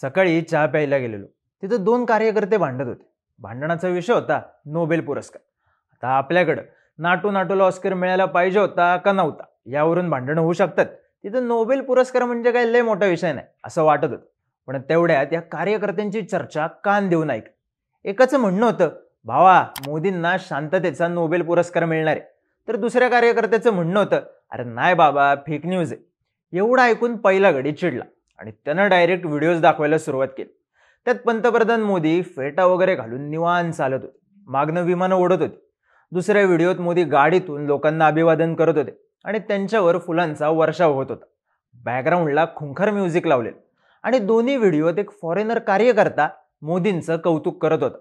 सकाळी चहा प्यायला गेलेलो तिथं दोन कार्यकर्ते भांडत होते भांडणाचा विषय होता नोबेल पुरस्कार आता आपल्याकडं नाटू नाटूला ऑस्कर मिळायला पाहिजे होता का नव्हता यावरून भांडणं होऊ शकतात तिथं नोबेल पुरस्कार म्हणजे काय लय मोठा विषय नाही असं वाटत होतं पण तेवढ्यात या कार्यकर्त्यांची चर्चा कान देऊन ऐक एकाच म्हणणं होतं भावा मोदींना शांततेचा नोबेल पुरस्कार मिळणार आहे तर दुसऱ्या कार्यकर्त्याचं म्हणणं होतं अरे नाही बाबा फेक न्यूज आहे एवढं ऐकून पहिला गडी चिडला आणि त्यानं डायरेक्ट व्हिडिओज दाखवायला सुरुवात केली त्यात पंतप्रधान मोदी फेटा वगैरे घालून निवान चालत होते मागणं विमानं ओढत होते दुसऱ्या व्हिडिओत मोदी गाडीतून लोकांना अभिवादन करत होते आणि त्यांच्यावर फुलांचा वर्षाव होत होता बॅकग्राऊंडला खुंखर म्युझिक लावले आणि दोन्ही व्हिडिओत एक फॉरेनर कार्यकर्ता मोदींचं कौतुक करत होता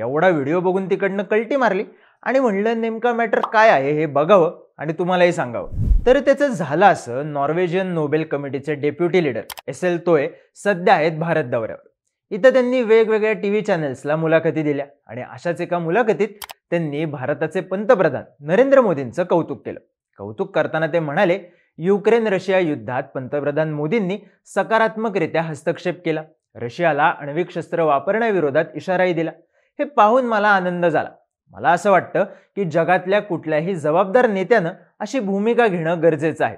एवढा व्हिडिओ बघून तिकडनं कल्टी मारली आणि म्हणलं नेमका मॅटर काय आहे हे बघावं आणि तुम्हालाही सांगावं तर त्याचं झालं असं नॉर्वेजियन नोबेल कमिटीचे deputy leader Asle Toje सध्या आहेत भारत दौऱ्यावर इथं त्यांनी वेगवेगळ्या टी व्ही चॅनेल्सला मुलाखती दिल्या आणि अशाच एका मुलाखतीत त्यांनी भारताचे पंतप्रधान नरेंद्र मोदींचं कौतुक केलं कौतुक करताना ते म्हणाले युक्रेन रशिया युद्धात पंतप्रधान मोदींनी सकारात्मकरित्या हस्तक्षेप केला रशियाला अण्विक शस्त्र वापरण्याविरोधात इशाराही दिला हे पाहून मला आनंद झाला मला असं वाटतं की जगातल्या कुठल्याही जबाबदार नेत्यानं अशी भूमिका घेणं गरजेचं आहे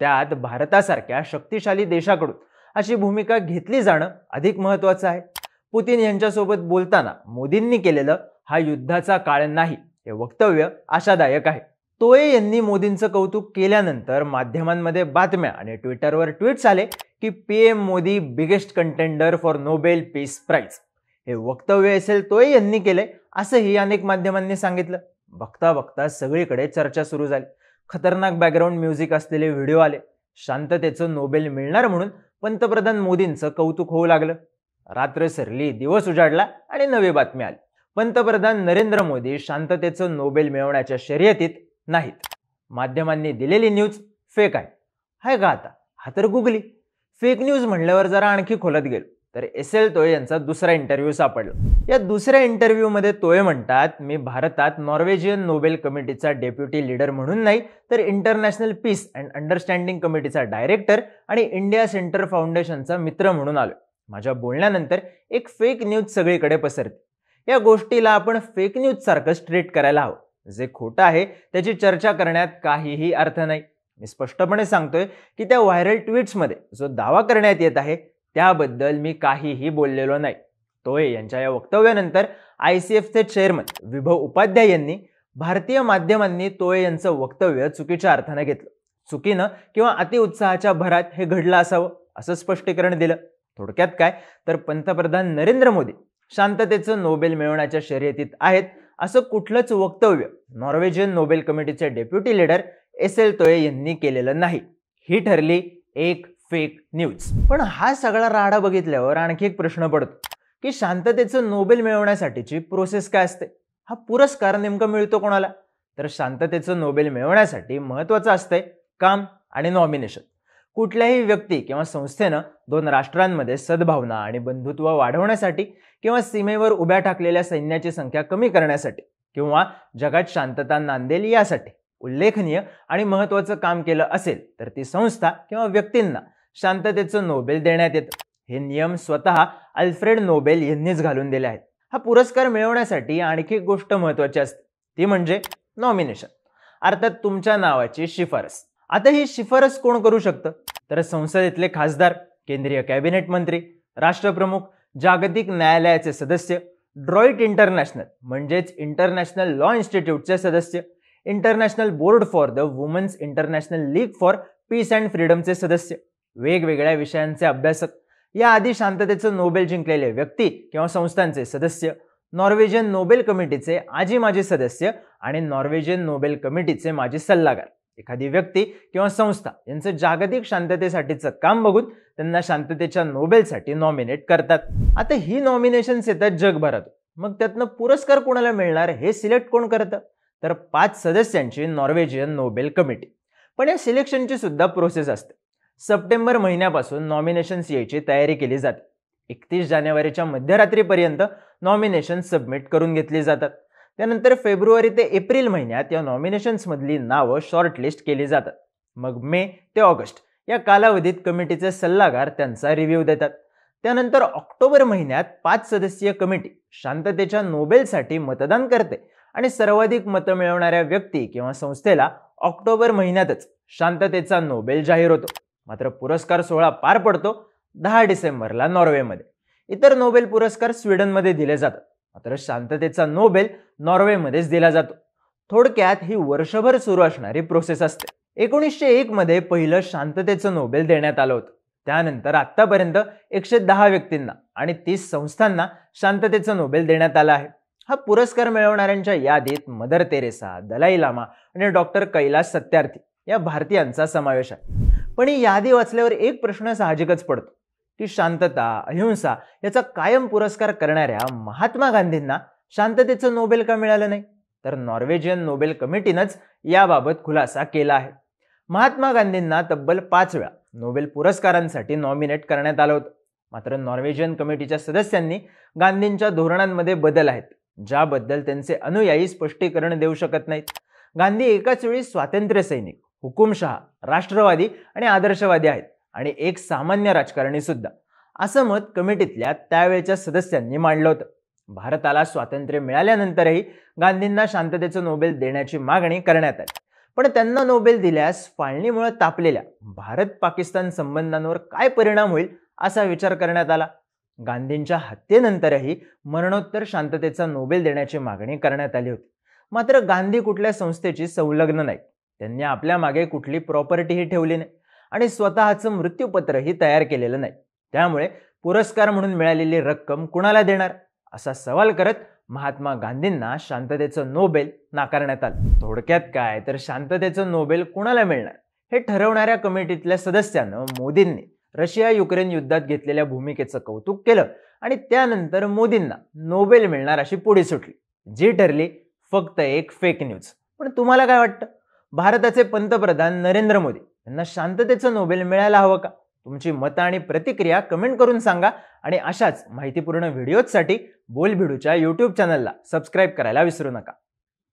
त्यात भारतासारख्या शक्तिशाली देशाकडून अशी भूमिका घेतली जाणं अधिक महत्त्वाचं आहे पुतीन यांच्यासोबत बोलताना मोदींनी केलेलं हा युद्धाचा काळ नाही हे वक्तव्य आशादायक आहे तोये यांनी मोदींचं कौतुक केल्यानंतर माध्यमांमध्ये बातम्या आणि ट्विटरवर ट्विट आले की P M Modi biggest contender for Nobel peace prize हे वक्तव्य असेल तोही यांनी केलंय असंही अनेक माध्यमांनी सांगितलं बघता बघता सगळीकडे चर्चा सुरू झाली खतरनाक बॅकग्राऊंड म्युझिक असलेले व्हिडिओ आले शांततेचं नोबेल मिळणार म्हणून पंतप्रधान मोदींचं कौतुक होऊ लागलं रात्र सरली दिवस उजाडला आणि नवी बातमी आली पंतप्रधान नरेंद्र मोदी शांततेचं नोबेल मिळवण्याच्या शर्यतीत नाहीत माध्यमांनी दिलेली न्यूज फेक आहे हाय का आता हा तर गुगली फेक न्यूज म्हणल्यावर जरा आणखी खोलत गेलो तर एस एल यांचा दुसरा इंटरव्ह्यू सापडला या दुसऱ्या इंटरव्ह्यूमध्ये तोय म्हणतात मी भारतात नॉर्वेजियन नोबेल कमिटीचा डेप्युटी लीडर म्हणून नाही तर इंटरनॅशनल पीस अँड अंडरस्टँडिंग कमिटीचा डायरेक्टर आणि इंडिया सेंटर फाउंडेशनचा मित्र म्हणून आलो माझ्या बोलण्यानंतर एक फेक न्यूज सगळीकडे पसरते या गोष्टीला आपण फेक न्यूज सारखं ट्रीट करायला हवं जे खोटं आहे त्याची चर्चा करण्यात काहीही अर्थ नाही मी स्पष्टपणे सांगतोय की त्या व्हायरल ट्विट्समध्ये जो दावा करण्यात येत आहे त्याबद्दल मी काहीही बोललेलो नाही तोय यांच्या या वक्तव्यानंतर आय सी एफचे चेअरमन विभव उपाध्याय यांनी भारतीय माध्यमांनी तोय यांचं वक्तव्य चुकीच्या अर्थानं घेतलं चुकीनं किंवा अतिउत्साहाच्या भरात हे घडलं असावं असं स्पष्टीकरण दिलं थोडक्यात काय तर पंतप्रधान नरेंद्र मोदी शांततेचं नोबेल मिळवण्याच्या शर्यतीत आहेत असं कुठलंच वक्तव्य नॉर्वेजियन नोबेल कमिटीचे deputy leader Asle Toje यांनी केलेलं नाही ही ठरली एक फेक न्यूज पण हा सगळा राडा बघितल्यावर आणखी एक प्रश्न पडतो की शांततेचं नोबेल मिळवण्यासाठीची प्रोसेस काय असते हा पुरस्कार नेमका मिळतो कोणाला तर शांततेचं नोबेल मिळवण्यासाठी महत्वाचं असतंय काम आणि नॉमिनेशन कुठल्याही व्यक्ती किंवा संस्थेनं दोन राष्ट्रांमध्ये सद्भावना आणि बंधुत्व वाढवण्यासाठी किंवा सीमेवर उभ्या टाकलेल्या सैन्याची संख्या कमी करण्यासाठी किंवा जगात शांतता नांदेल यासाठी उल्लेखनीय आणि महत्त्वाचं काम केलं असेल तर ती संस्था किंवा व्यक्तींना शांततेचं नोबेल देण्यात येतं हे नियम स्वतः अल्फ्रेड नोबेल यांनीच घालून दिले आहेत हा पुरस्कार मिळवण्यासाठी आणखी एक गोष्ट महत्त्वाची असते ती म्हणजे नॉमिनेशन अर्थात तुमच्या नावाची शिफारस आता ही शिफारस कोण करू शकतं तर संसदेतले खासदार केंद्रीय कॅबिनेट मंत्री राष्ट्रप्रमुख जागतिक न्यायालयाचे सदस्य ड्रॉईट इंटरनॅशनल म्हणजेच इंटरनॅशनल लॉ इन्स्टिट्यूटचे सदस्य international board for the women's international league for peace and फ्रीडमचे सदस्य वेगवेगळ्या विषयांचे अभ्यासक याआधी शांततेचं नोबेल जिंकलेले व्यक्ती किंवा संस्थांचे सदस्य नॉर्वेजियन नोबेल कमिटीचे आजी माजी सदस्य आणि नॉर्वेजियन नोबेल कमिटीचे माजी सल्लागार एखादी व्यक्ती किंवा संस्था यांचं जागतिक शांततेसाठीचं काम बघून त्यांना शांततेच्या नोबेलसाठी नॉमिनेट करतात आता ही नॉमिनेशन्स येतात जगभरात मग त्यातनं पुरस्कार कोणाला मिळणार हे सिलेक्ट कोण करतं तर पाच सदस्यांची नॉर्वेजियन नोबेल कमिटी पण या सिलेक्शनची सुद्धा प्रोसेस असते सप्टेंबर महिन्यापासून नॉमिनेशन्स यायची तयारी केली जाते एकतीस जानेवारीच्या मध्यरात्रीपर्यंत नॉमिनेशन सबमिट करून घेतली जातात त्यानंतर फेब्रुवारी ते एप्रिल महिन्यात या नॉमिनेशन्समधली नावं शॉर्टलिस्ट केली जातात मग मे ते ऑगस्ट या कालावधीत कमिटीचे सल्लागार त्यांचा रिव्ह्यू देतात त्यानंतर ऑक्टोबर महिन्यात पाच सदस्यीय कमिटी शांततेच्या नोबेलसाठी मतदान करते आणि सर्वाधिक मतं मिळवणाऱ्या व्यक्ती किंवा संस्थेला ऑक्टोबर महिन्यातच शांततेचा नोबेल जाहीर होतो मात्र पुरस्कार सोहळा पार पडतो दहा डिसेंबरला नॉर्वेमध्ये इतर नोबेल पुरस्कार स्वीडनमध्ये दिले जातात मात्र शांततेचा नोबेल नॉर्वेमध्येच दिला जातो थोडक्यात ही वर्षभर सुरू असणारी प्रोसेस असते एकोणीसशे एक मध्ये पहिलं शांततेचं नोबेल देण्यात आलं होतं त्यानंतर आत्तापर्यंत एकशे दहा व्यक्तींना आणि तीस संस्थांना शांततेचं नोबेल देण्यात आलं आहे हा पुरस्कार मिळवणाऱ्यांच्या यादीत मदर तेरेसा दलाई लामा आणि डॉक्टर कैलास सत्यार्थी या भारतीयांचा समावेश आहे पण ही यादी वाचल्यावर एक प्रश्न साहजिकच पडतो की शांतता अहिंसा याचा कायम पुरस्कार करणाऱ्या महात्मा गांधींना शांततेचं नोबेल का मिळालं नाही तर नॉर्वेजियन नोबेल कमिटीनंच याबाबत खुलासा केला आहे महात्मा गांधींना तब्बल पाच वेळा नोबेल पुरस्कारांसाठी नॉमिनेट करण्यात आलं होतं मात्र नॉर्वेजियन कमिटीच्या सदस्यांनी गांधींच्या धोरणांमध्ये बदल आहेत ज्याबद्दल त्यांचे अनुयायी स्पष्टीकरण देऊ शकत नाहीत गांधी एकाच वेळी स्वातंत्र्य सैनिक हुकुमशहा राष्ट्रवादी आणि आदर्शवादी आहेत आणि एक सामान्य राजकारणी सुद्धा असं मत कमिटीतल्या त्यावेळच्या सदस्यांनी मांडलं होतं भारताला स्वातंत्र्य मिळाल्यानंतरही गांधींना शांततेचं नोबेल देण्याची मागणी करण्यात आली पण त्यांना नोबेल दिल्यास फाळणीमुळे तापलेल्या भारत पाकिस्तान संबंधांवर काय परिणाम होईल असा विचार करण्यात आला गांधींच्या हत्येनंतरही मरणोत्तर शांततेचा नोबेल देण्याची मागणी करण्यात आली होती मात्र गांधी कुठल्या संस्थेची संलग्न नाही त्यांनी आपल्या मागे कुठली प्रॉपर्टीही ठेवली नाही आणि स्वतःचं मृत्यूपत्रही तयार केलेलं नाही त्यामुळे पुरस्कार म्हणून मिळालेली रक्कम कुणाला देणार असा सवाल करत महात्मा गांधींना शांततेचं नोबेल नाकारण्यात आलं थोडक्यात काय तर शांततेचं नोबेल कुणाला मिळणार हे ठरवणाऱ्या कमिटीतल्या सदस्यानं मोदींनी रशिया युक्रेन युद्धात घेतलेल्या भूमिकेचं कौतुक केलं आणि त्यानंतर मोदींना नोबेल मिळणार अशी पुढे सुटली जी ठरली फक्त एक फेक न्यूज पण तुम्हाला काय वाटतं भारताचे पंतप्रधान नरेंद्र मोदी यांना शांततेचं नोबेल मिळायला हवं का तुमची मतं आणि प्रतिक्रिया कमेंट करून सांगा आणि अशाच माहितीपूर्ण व्हिडिओजसाठी बोलभिडूच्या यूट्यूब चॅनलला सबस्क्राईब करायला विसरू नका